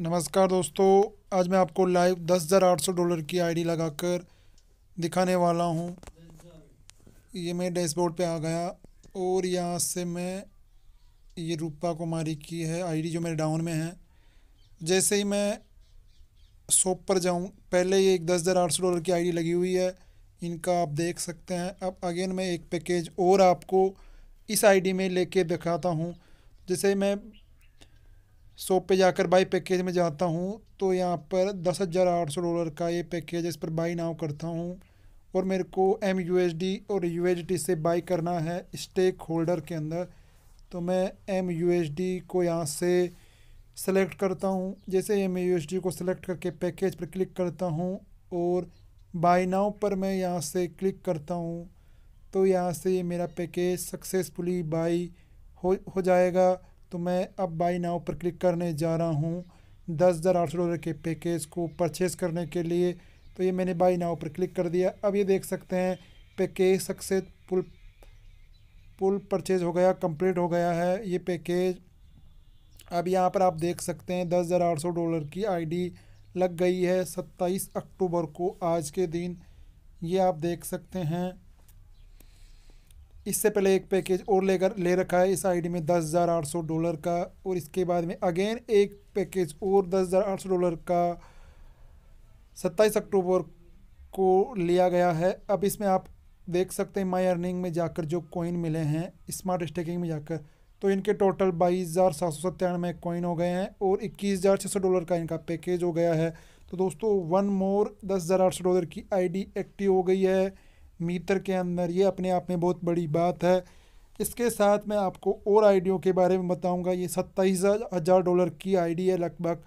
नमस्कार दोस्तों आज मैं आपको लाइव दस हज़ार आठ सौ डॉलर की आईडी लगाकर दिखाने वाला हूँ ये मैं डैशबोर्ड पे आ गया और यहाँ से मैं ये रूपा कुमारी की है आईडी जो मेरे डाउन में है जैसे ही मैं शॉप पर जाऊँ पहले ये एक दस हज़ार आठ सौ डॉलर की आईडी लगी हुई है इनका आप देख सकते हैं अब अगेन मैं एक पैकेज और आपको इस आई में ले दिखाता हूँ जैसे मैं शॉप पे जाकर बाई पैकेज में जाता हूँ तो यहाँ पर दस हज़ार आठ सौ डॉलर का ये पैकेज इस पर बाई नाव करता हूँ और मेरे को एम यू एस डी और यू एच डी से बाई करना है स्टेक होल्डर के अंदर तो मैं एम यू एस डी को यहाँ से सेलेक्ट करता हूँ जैसे एम यू एस डी को सेलेक्ट करके पैकेज पर क्लिक करता हूँ और बाई नाव पर मैं यहाँ से क्लिक करता हूँ तो यहाँ से ये मेरा पैकेज सक्सेसफुली बाई हो हो जाएगा तो मैं अब बाई नाव पर क्लिक करने जा रहा हूँ दस हज़ार आठ सौ डॉलर के पैकेज को परचेज़ करने के लिए तो ये मैंने बाई नाव पर क्लिक कर दिया अब ये देख सकते हैं पैकेज पुल पुल परचेज हो गया कंप्लीट हो गया है ये पैकेज अब यहाँ पर आप देख सकते हैं दस हज़ार आठ सौ डॉलर की आईडी लग गई है सत्ताईस अक्टूबर को आज के दिन ये आप देख सकते हैं इससे पहले एक पैकेज और लेकर ले रखा है इस आईडी में दस हज़ार आठ सौ डॉलर का और इसके बाद में अगेन एक पैकेज और दस हज़ार आठ सौ डॉलर का सत्ताईस अक्टूबर को लिया गया है अब इसमें आप देख सकते हैं माई अर्निंग में जाकर जो कॉइन मिले हैं स्मार्ट स्टेकिंग में जाकर तो इनके टोटल बाईस हज़ार सात सौ सत्तानवे कॉइन हो गए हैं और इक्कीस हज़ार छः सौ डॉलर का इनका पैकेज हो गया है तो दोस्तों वन मोर दस हज़ार आठ सौ डॉलर की आईडी एक्टिव हो गई है मीटर के अंदर ये अपने आप में बहुत बड़ी बात है इसके साथ मैं आपको और आईडियो के बारे में बताऊंगा ये सत्ताईस हज़ार डॉलर की आईडी है लगभग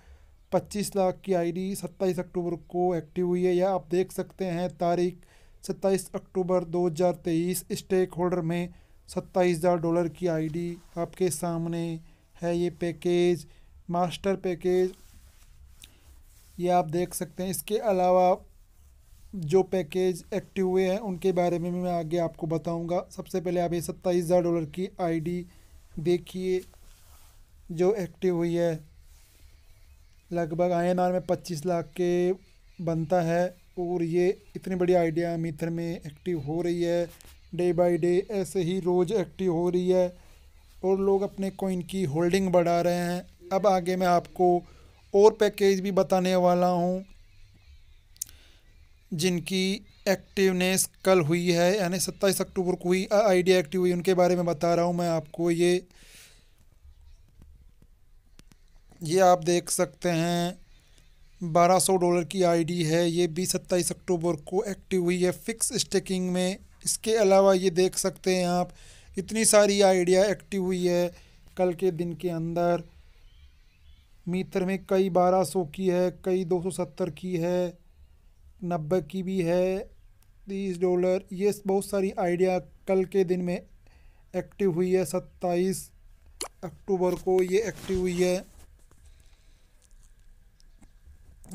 पच्चीस लाख की आईडी सत्ताईस अक्टूबर को एक्टिव हुई है यह आप देख सकते हैं तारीख सत्ताईस अक्टूबर 2023 स्टेक होल्डर में सत्ताईस हज़ार डॉलर की आईडी आपके सामने है ये पैकेज मास्टर पैकेज ये आप देख सकते हैं इसके अलावा जो पैकेज एक्टिव हुए हैं उनके बारे में भी मैं आगे आपको बताऊंगा सबसे पहले आप ये सत्ताईस हज़ार डॉलर की आईडी देखिए जो एक्टिव हुई है लगभग आईएनआर में पच्चीस लाख के बनता है और ये इतनी बड़ी आइडिया मित्र में एक्टिव हो रही है डे बाय डे ऐसे ही रोज़ एक्टिव हो रही है और लोग अपने कोइन की होल्डिंग बढ़ा रहे हैं अब आगे मैं आपको और पैकेज भी बताने वाला हूँ जिनकी एक्टिवनेस कल हुई है यानी सत्ताईस अक्टूबर को हुई आईडिया एक्टिव हुई उनके बारे में बता रहा हूँ मैं आपको ये ये आप देख सकते हैं बारह सौ डॉलर की आईडी है ये भी सत्ताईस अक्टूबर को एक्टिव हुई है फिक्स स्टेकिंग में इसके अलावा ये देख सकते हैं आप इतनी सारी आइडिया एक्टिव हुई है कल के दिन के अंदर मीटर में कई बारह सौ की है कई दो सौ सत्तर की है नब्बे की भी है तीस डॉलर ये बहुत सारी आइडिया कल के दिन में एक्टिव हुई है सत्ताईस अक्टूबर को ये एक्टिव हुई है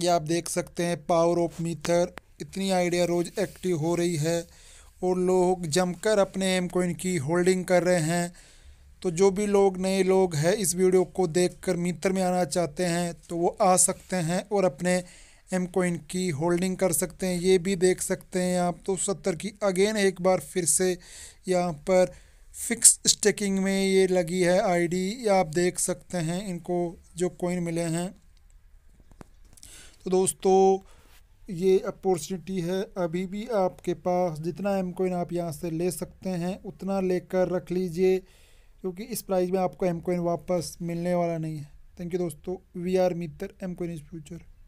ये आप देख सकते हैं पावर ऑफ मीथर इतनी आइडिया रोज़ एक्टिव हो रही है और लोग जमकर अपने एम कोइन की होल्डिंग कर रहे हैं तो जो भी लोग नए लोग हैं इस वीडियो को देखकर मित्र में आना चाहते हैं तो वो आ सकते हैं और अपने एम कोइन की होल्डिंग कर सकते हैं ये भी देख सकते हैं आप तो सत्तर की अगेन एक बार फिर से यहाँ पर फिक्स स्टेकिंग में ये लगी है आईडी आप देख सकते हैं इनको जो कोइन मिले हैं तो दोस्तों ये अपॉर्चुनिटी है अभी भी आपके पास जितना एम कोइन आप यहाँ से ले सकते हैं उतना लेकर रख लीजिए क्योंकि इस प्राइस में आपको एम कोइन वापस मिलने वाला नहीं है थैंक यू दोस्तों वी आर मित्र एम कोइन इज फ्यूचर